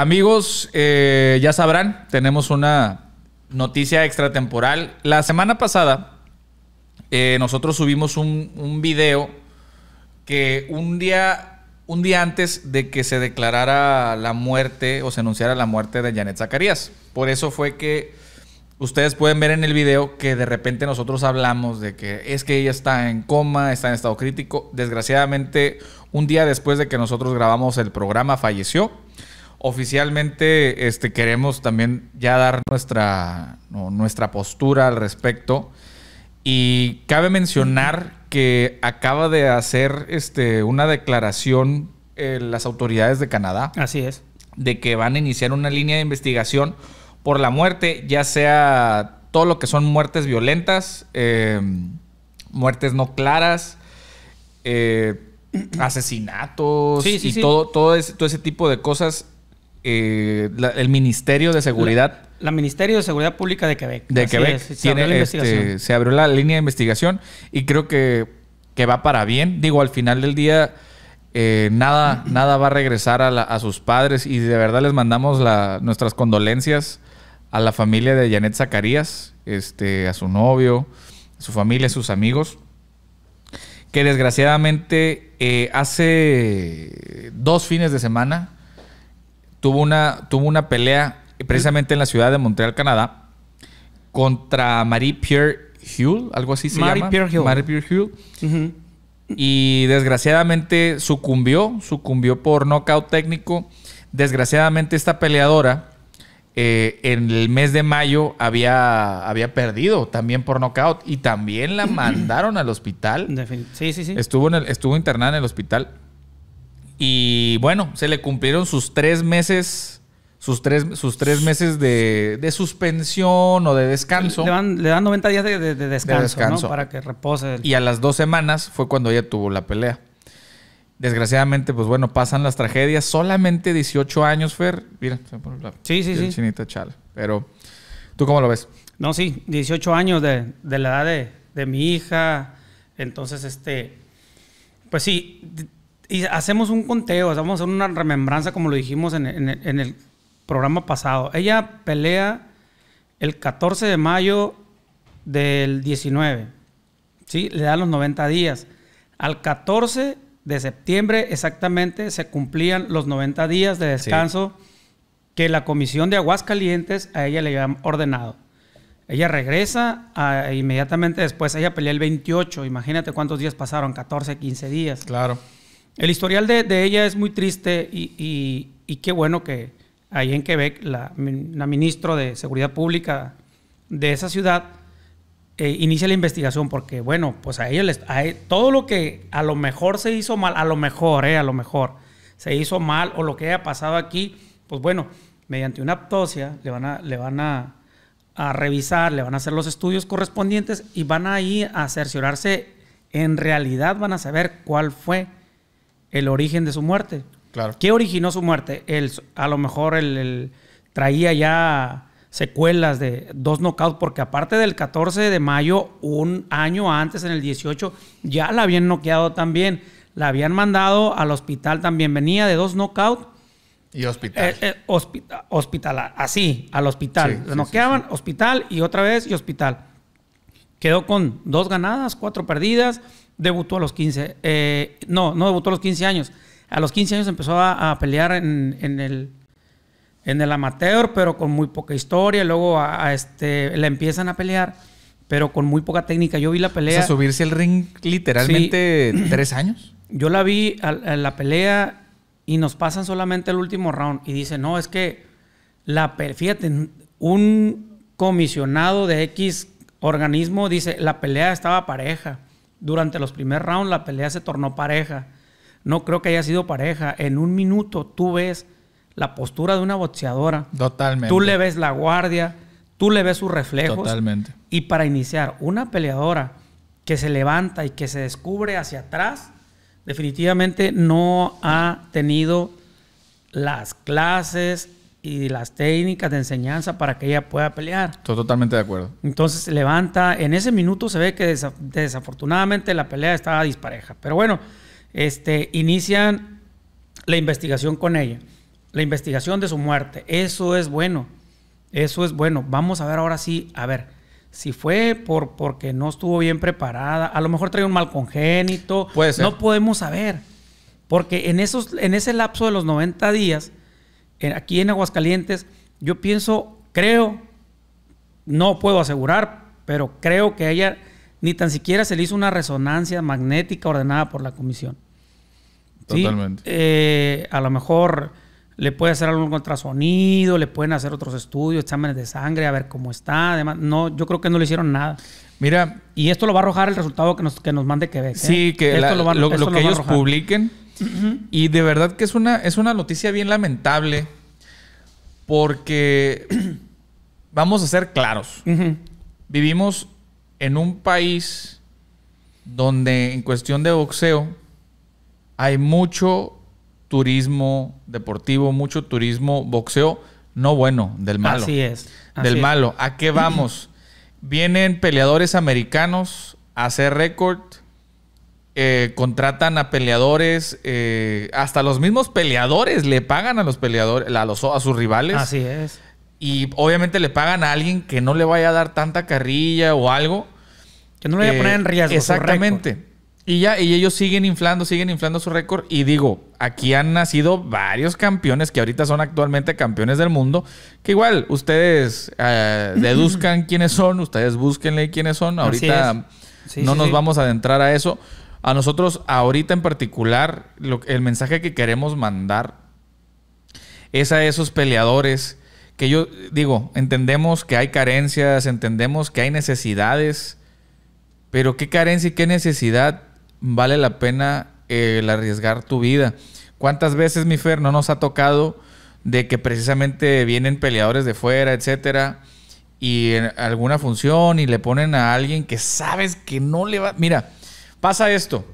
Amigos, eh, ya sabrán, tenemos una noticia extratemporal. La semana pasada, eh, nosotros subimos un, video que un día, un día antes de que se declarara la muerte o se anunciara la muerte de Janet Zacarías. Por eso fue que ustedes pueden ver en el video que de repente nosotros hablamos de que es que ella está en coma, está en estado crítico. Desgraciadamente, un día después de que nosotros grabamos el programa, falleció. Oficialmente este, queremos también ya dar nuestra, nuestra postura al respecto. Y cabe mencionar que acaba de hacer este, una declaración eh, las autoridades de Canadá. Así es. De que van a iniciar una línea de investigación por la muerte, ya sea todo lo que son muertes violentas, em, muertes no claras, eh, asesinatos y Todo, todo, ese, todo ese tipo de cosas eh, el Ministerio de Seguridad. La, Ministerio de Seguridad Pública de Quebec. De Quebec. Este, se, abrió la línea de investigación y creo que, va para bien. Digo, al final del día. Eh, nada, nada va a regresar a, sus padres y de verdad les mandamos nuestras condolencias a la familia de Janet Zacarías, este, a su novio, a su familia, a sus amigos, que desgraciadamente eh, hace dos fines de semana tuvo una, tuvo una pelea precisamente en la ciudad de Montreal, Canadá, contra Marie-Pierre Hull, algo así se llama. Marie-Pierre Hull. Y desgraciadamente sucumbió, sucumbió por nocaut técnico. Desgraciadamente esta peleadora eh, en el mes de mayo había, había perdido también por nocaut y también la mandaron al hospital. Sí, sí, sí. Estuvo, en el, estuvo internada en el hospital y bueno, se le cumplieron sus tres meses, sus tres, sus tres meses de, suspensión o de descanso. Le, dan 90 días de, descanso, para que repose. Y a las dos semanas fue cuando ella tuvo la pelea. Desgraciadamente, pues bueno, pasan las tragedias. Solamente 18 años, Fer. Mira, se pone la, sí, sí, sí. chinita chal. Pero, ¿tú cómo lo ves? No, sí, 18 años de, la edad de, de mi hija. Entonces, este, pues sí, y hacemos un conteo, vamos a hacer una remembranza, como lo dijimos en, el programa pasado. Ella pelea el 14 de mayo del 19. ¿sí? Le dan los 90 días. Al 14 de septiembre exactamente se cumplían los 90 días de descanso que la comisión de Aguascalientes a ella le había ordenado. Ella regresa ah, inmediatamente después. Ella pelea el 28. Imagínate cuántos días pasaron, 14, 15 días. Claro. El historial de, ella es muy triste y, qué bueno que ahí en Quebec la, ministra de Seguridad Pública de esa ciudad eh, inicia la investigación porque, bueno, pues a ella les, e, todo lo que a lo mejor se hizo mal, a lo mejor, eh, a lo mejor se hizo mal o lo que haya pasado aquí, pues bueno, mediante una aptosia, le van a, le van revisar, le van a hacer los estudios correspondientes y van a a cerciorarse, en realidad van a saber cuál fue el origen de su muerte. Claro. ¿Qué originó su muerte? a lo mejor el, traía ya secuelas de dos knockouts, porque aparte del 14 de mayo, un año antes, en el 18, ya la habían noqueado también. La habían mandado al hospital también. Venía de dos knockouts. Y hospital. Eh, eh, hospital, así, al hospital. Lo noqueaban, hospital y otra vez y hospital. Quedó con dos ganadas, cuatro perdidas, Debutó a los 15. Eh, no, no debutó a los 15 años. A los 15 años empezó a, pelear en, el, en el amateur, pero con muy poca historia. Luego a, este, le empiezan a pelear, pero con muy poca técnica. Yo vi la pelea. subirse al ring literalmente tres años. Yo la vi a, la pelea y nos pasan solamente el último round. Y dice, no, es que la fíjate, un comisionado de X organismo dice, la pelea estaba pareja. Durante los primeros rounds la pelea se tornó pareja. No creo que haya sido pareja. En un minuto tú ves la postura de una boxeadora. Totalmente. Tú le ves la guardia, tú le ves sus reflejos. Totalmente. Y para iniciar, una peleadora que se levanta y que se descubre hacia atrás, definitivamente no ha tenido las clases, y las técnicas de enseñanza para que ella pueda pelear. Estoy totalmente de acuerdo. Entonces se levanta, en ese minuto se ve que desafortunadamente la pelea estaba dispareja, pero bueno, este, inician la investigación con ella, la investigación de su muerte, eso es bueno, eso es bueno, vamos a ver ahora sí, a ver, si fue por, porque no estuvo bien preparada, a lo mejor trae un mal congénito, Puede no podemos saber, porque en, esos, en ese lapso de los 90 días, aquí en Aguascalientes, yo pienso, creo, no puedo asegurar, pero creo que ella ni tan siquiera se le hizo una resonancia magnética ordenada por la comisión. Totalmente. Eh, a lo mejor le puede hacer algún contrasonido, le pueden hacer otros estudios, exámenes de sangre, a ver cómo está. Además, no, yo creo que no le hicieron nada. Mira. Y esto lo va a arrojar el resultado que nos, que nos mande Quebec. ¿eh? Sí, que esto lo, que ellos publiquen y de verdad que es una, es una noticia bien lamentable porque vamos a ser claros. Vivimos en un país donde en cuestión de boxeo hay mucho turismo deportivo, mucho turismo boxeo, no bueno, del malo. Así es. del malo. ¿A qué vamos? Vienen peleadores americanos a hacer récord eh, contratan a peleadores, eh, hasta los mismos peleadores le pagan a los peleadores, a, los, a sus rivales. Así es. Y obviamente le pagan a alguien que no le vaya a dar tanta carrilla o algo. Que no le vaya a poner en eh, riesgo. Exactamente. Y ya, y ellos siguen inflando, siguen inflando su récord. Y digo, aquí han nacido varios campeones que ahorita son actualmente campeones del mundo. Que igual, ustedes deduzcan quiénes son, ustedes búsquenle quiénes son. Ahorita no nos vamos a adentrar a eso. A nosotros ahorita en particular, el mensaje que queremos mandar es a esos peleadores que yo digo, entendemos que hay carencias, entendemos que hay necesidades, pero qué carencia y qué necesidad vale la pena eh, el arriesgar tu vida. ¿Cuántas veces, mi Fer, no nos ha tocado de que precisamente vienen peleadores de fuera, etcétera, y en alguna función y le ponen a alguien que sabes que no le va. Mira, Pasa esto.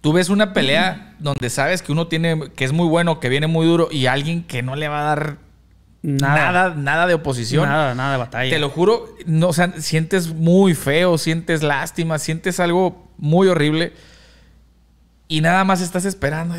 Tú ves una pelea donde sabes que uno tiene, que es muy bueno, que viene muy duro y alguien que no le va a dar Nada. nada. Nada, de oposición. Nada, nada de batalla. Te lo juro, no, o sea, sientes muy feo, sientes lástima, sientes algo muy horrible. Y nada más estás esperando.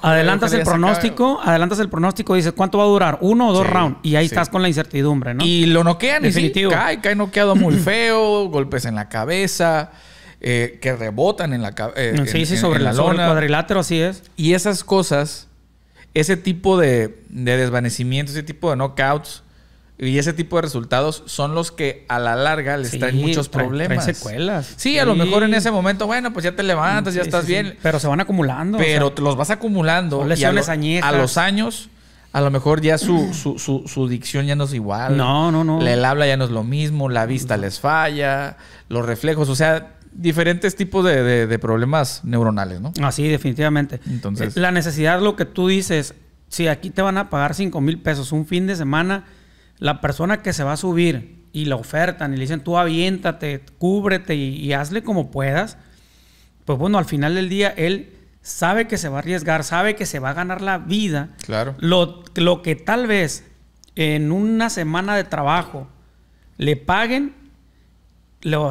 adelantas el pronóstico, adelantas el pronóstico, dices cuánto va a durar, uno o dos rounds. Y ahí estás con la incertidumbre, ¿no? Y lo noquean Definitivo. y sí, cae, cae noqueado muy feo, golpes en la cabeza eh, que rebotan en la eh, sí, sí, sobre, la sobre el cuadrilátero, así es. Y esas cosas, ese tipo de, de desvanecimientos, ese tipo de knockouts y ese tipo de resultados son los que a la larga les traen muchos problemas. Traen secuelas. Sí, a lo mejor en ese momento, bueno, pues ya te levantas, ya estás bien. Pero se van acumulando. Pero los vas acumulando. a, los, a los años a lo mejor ya su, su, su, su, dicción ya no es igual. No, no, no. El habla ya no es lo mismo, la vista les falla, los reflejos, o sea, diferentes tipos de, de, problemas neuronales, ¿no? Así, definitivamente. Entonces. Eh, la necesidad, lo que tú dices, si aquí te van a pagar 5 mil pesos un fin de semana, la persona que se va a subir y la ofertan y le dicen tú aviéntate, cúbrete y, hazle como puedas, pues bueno, al final del día él sabe que se va a arriesgar, sabe que se va a ganar la vida. Claro. Lo, que tal vez en una semana de trabajo le paguen,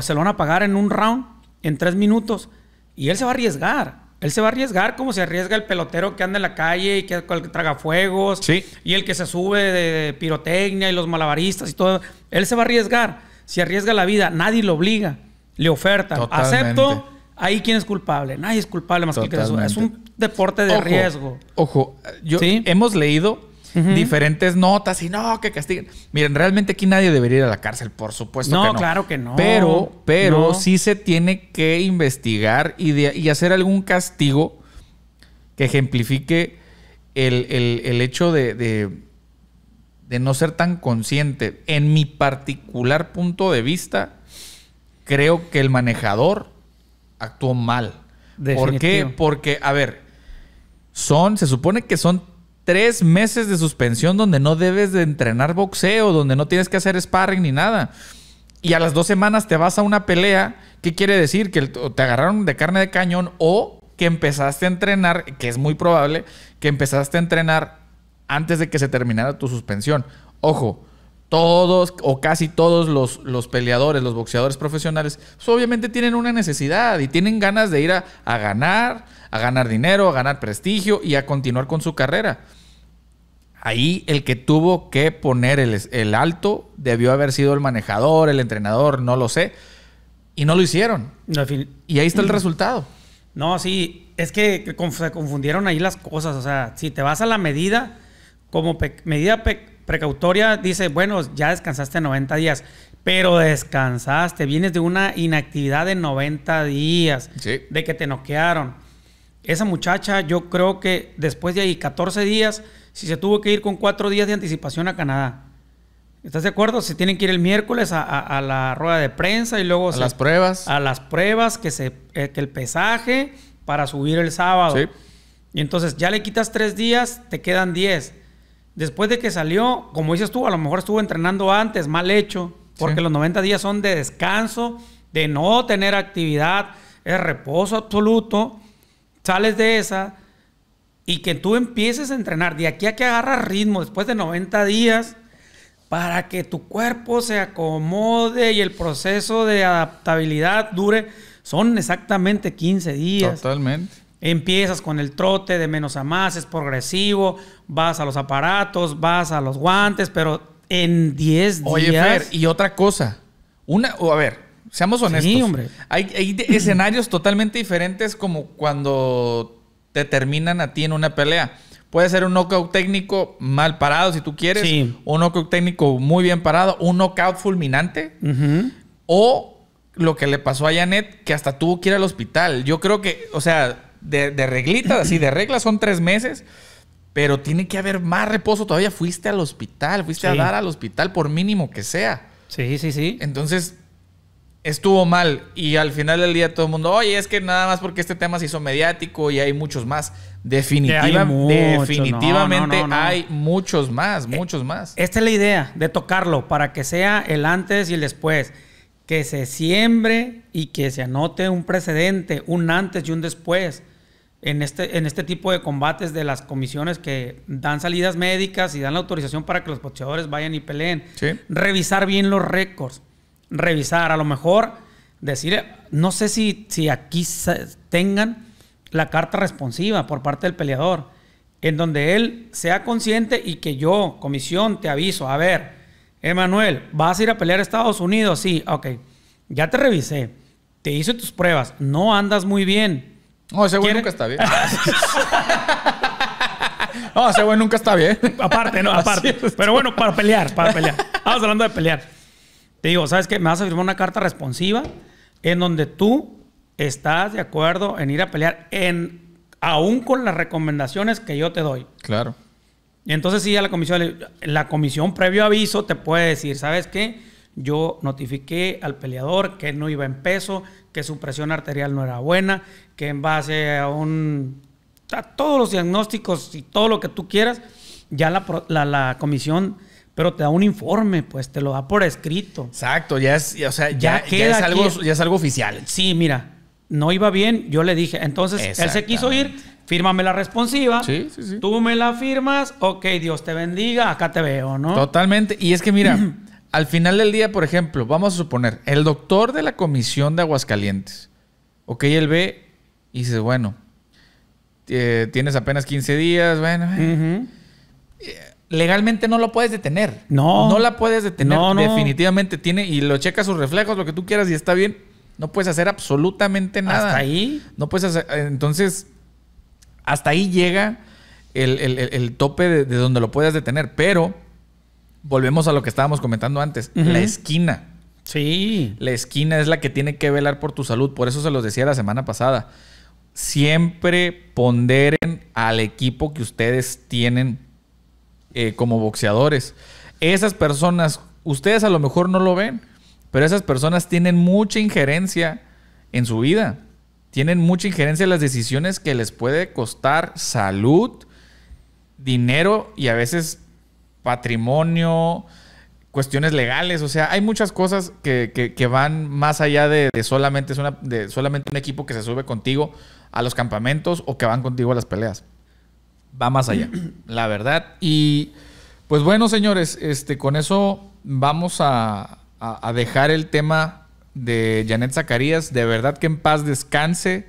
se lo van a pagar en un round en tres minutos y él se va a arriesgar. Él se va a arriesgar como se arriesga el pelotero que anda en la calle y que, traga fuegos sí. y el que se sube de pirotecnia y los malabaristas y todo. Él se va a arriesgar. Si arriesga la vida, nadie lo obliga. Le oferta. Acepto. Ahí quién es culpable. Nadie es culpable más que el que se Es un deporte de riesgo. Ojo, yo hemos leído diferentes notas y no, que castiguen. Miren, realmente aquí nadie debería ir a la cárcel, por supuesto. No, claro que no. Pero, pero sí se tiene que investigar y, hacer algún castigo que ejemplifique el, hecho de, de, no ser tan consciente. En mi particular punto de vista, creo que el manejador actuó mal. ¿Por qué? Porque, a ver, son, se supone que son tres meses de suspensión donde no debes de entrenar boxeo, donde no tienes que hacer sparring ni nada. Y a las dos semanas te vas a una pelea. ¿Qué quiere decir? Que te agarraron de carne de cañón o que empezaste a entrenar, que es muy probable, que empezaste a entrenar antes de que se terminara tu suspensión. Ojo, todos o casi todos los, peleadores, los boxeadores profesionales, pues obviamente tienen una necesidad y tienen ganas de ir a ganar, a ganar dinero, a ganar prestigio y a continuar con su carrera. Ahí el que tuvo que poner el, alto debió haber sido el manejador, el entrenador, no lo sé. Y no lo hicieron. y ahí está el mm. resultado. No, sí, es que se confundieron ahí las cosas. O sea, si te vas a la medida, como medida precautoria, dice, bueno, ya descansaste 90 días, pero descansaste, vienes de una inactividad de 90 días, de que te noquearon esa muchacha, yo creo que después de ahí, 14 días, si se tuvo que ir con 4 días de anticipación a Canadá. ¿Estás de acuerdo? Se tienen que ir el miércoles a, la rueda de prensa y luego... A las pruebas. A las pruebas, que, se, eh, el pesaje para subir el sábado. Sí. Y entonces ya le quitas tres días, te quedan 10. Después de que salió, como dices tú, a lo mejor estuvo entrenando antes, mal hecho, porque los 90 días son de descanso, de no tener actividad, es reposo absoluto sales de esa y que tú empieces a entrenar de aquí a que agarras ritmo después de 90 días para que tu cuerpo se acomode y el proceso de adaptabilidad dure, son exactamente 15 días. Totalmente. Empiezas con el trote de menos a más, es progresivo, vas a los aparatos, vas a los guantes, pero en 10 días. Oye, Fer, y otra cosa. Una, O a ver, Seamos honestos. Sí, hombre. Hay, escenarios totalmente diferentes como cuando te terminan a ti en una pelea. Puede ser un knockout técnico mal parado, si tú quieres. Sí. Un knockout técnico muy bien parado. Un knockout fulminante. O lo que le pasó a Janet, que hasta tuvo que ir al hospital. Yo creo que, o sea, de, de reglitas, así de reglas son tres meses. Pero tiene que haber más reposo. Todavía fuiste al hospital, fuiste a dar al hospital por mínimo que sea. Sí, sí, sí. Entonces, estuvo mal y al final del día todo el mundo, oye, es que nada más porque este tema se hizo mediático y hay muchos más. definitivamente hay muchos más, eh, muchos más. Esta es la idea de tocarlo para que sea el antes y el después. Que se siembre y que se anote un precedente, un antes y un después en este, en este tipo de combates de las comisiones que dan salidas médicas y dan la autorización para que los boxeadores vayan y peleen. Revisar bien los récords revisar, a lo mejor decir, no sé si, si aquí tengan la carta responsiva por parte del peleador, en donde él sea consciente y que yo, comisión, te aviso, a ver, Emanuel, vas a ir a pelear a Estados Unidos, sí, ok, ya te revisé, te hice tus pruebas, no andas muy bien. No, ese güey nunca está bien. no, ese güey nunca está bien. Aparte, no, aparte. Pero bueno, para pelear, para pelear. Vamos hablando de pelear. Te digo, ¿sabes qué? Me vas a firmar una carta responsiva en donde tú estás de acuerdo en ir a pelear, en, aún con las recomendaciones que yo te doy. Claro. entonces sí, a la comisión, la comisión previo aviso te puede decir, ¿sabes qué? Yo notifiqué al peleador que no iba en peso, que su presión arterial no era buena, que en base a un a todos los diagnósticos y todo lo que tú quieras, ya la comisión pero te da un informe, pues te lo da por escrito. Exacto, ya es, o sea, ya, es algo, es algo oficial. Sí, mira, no iba bien, yo le dije, entonces él se quiso ir, fírmame la responsiva, sí, tú me la firmas, ok, Dios te bendiga, acá te veo, ¿no? Totalmente, y es que mira, al final del día, por ejemplo, vamos a suponer, el doctor de la comisión de Aguascalientes, ok, él ve y dice, bueno, eh, tienes apenas 15 días, bueno, eh legalmente no lo puedes detener. No. No la puedes detener. Definitivamente tiene, y lo checa sus reflejos, lo que tú quieras y está bien. No puedes hacer absolutamente nada. Hasta ahí. No puedes hacer. Eh, entonces, hasta ahí llega el, tope de, donde lo puedes detener. Pero volvemos a lo que estábamos comentando antes: la esquina. Sí. La esquina es la que tiene que velar por tu salud. Por eso se los decía la semana pasada. Siempre ponderen al equipo que ustedes tienen eh, como boxeadores. Esas personas, ustedes a lo mejor no lo ven, pero esas personas tienen mucha injerencia en su vida. Tienen mucha injerencia en las decisiones que les puede costar salud, dinero y a veces patrimonio, cuestiones legales. O sea, hay muchas cosas que, van más allá de, de solamente un equipo que se sube contigo a los campamentos o que van contigo a las peleas va más allá, la verdad. Y pues bueno, señores, este, con eso vamos a, dejar el tema de Janet Zacarías. De verdad que en paz descanse.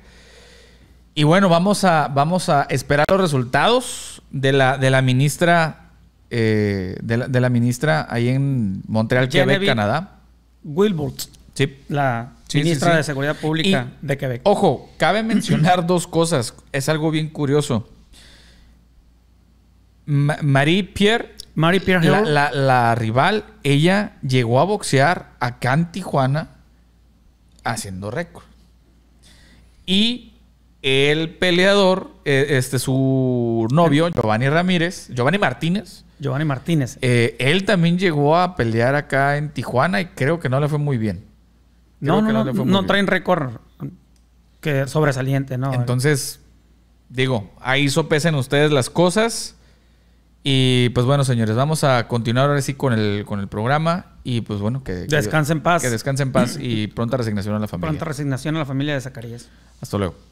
Y bueno, vamos a, vamos a esperar los resultados de la, de la ministra eh, de, la, ministra ahí en Montreal, Quebec, Canadá. Wilbert. La ministra de Seguridad Pública de Quebec. Ojo, cabe mencionar dos cosas. Es algo bien curioso. Marie-Pierre. la, rival, ella llegó a boxear acá en Tijuana haciendo récord. Y el peleador, e, este, su novio, Giovanni Ramírez, Giovanni Martínez. Giovanni Martínez. Eh, él también llegó a pelear acá en Tijuana y creo que no le fue muy bien. no, no, no, traen récord que sobresaliente, ¿no? Entonces, digo, ahí sopesen ustedes las cosas. Y pues bueno, señores, vamos a continuar ahora sí con el, con el programa. Y pues bueno, que, descansen en paz. Que descansen en paz y pronta resignación a la familia. Pronta resignación a la familia de Zacarías. Hasta luego.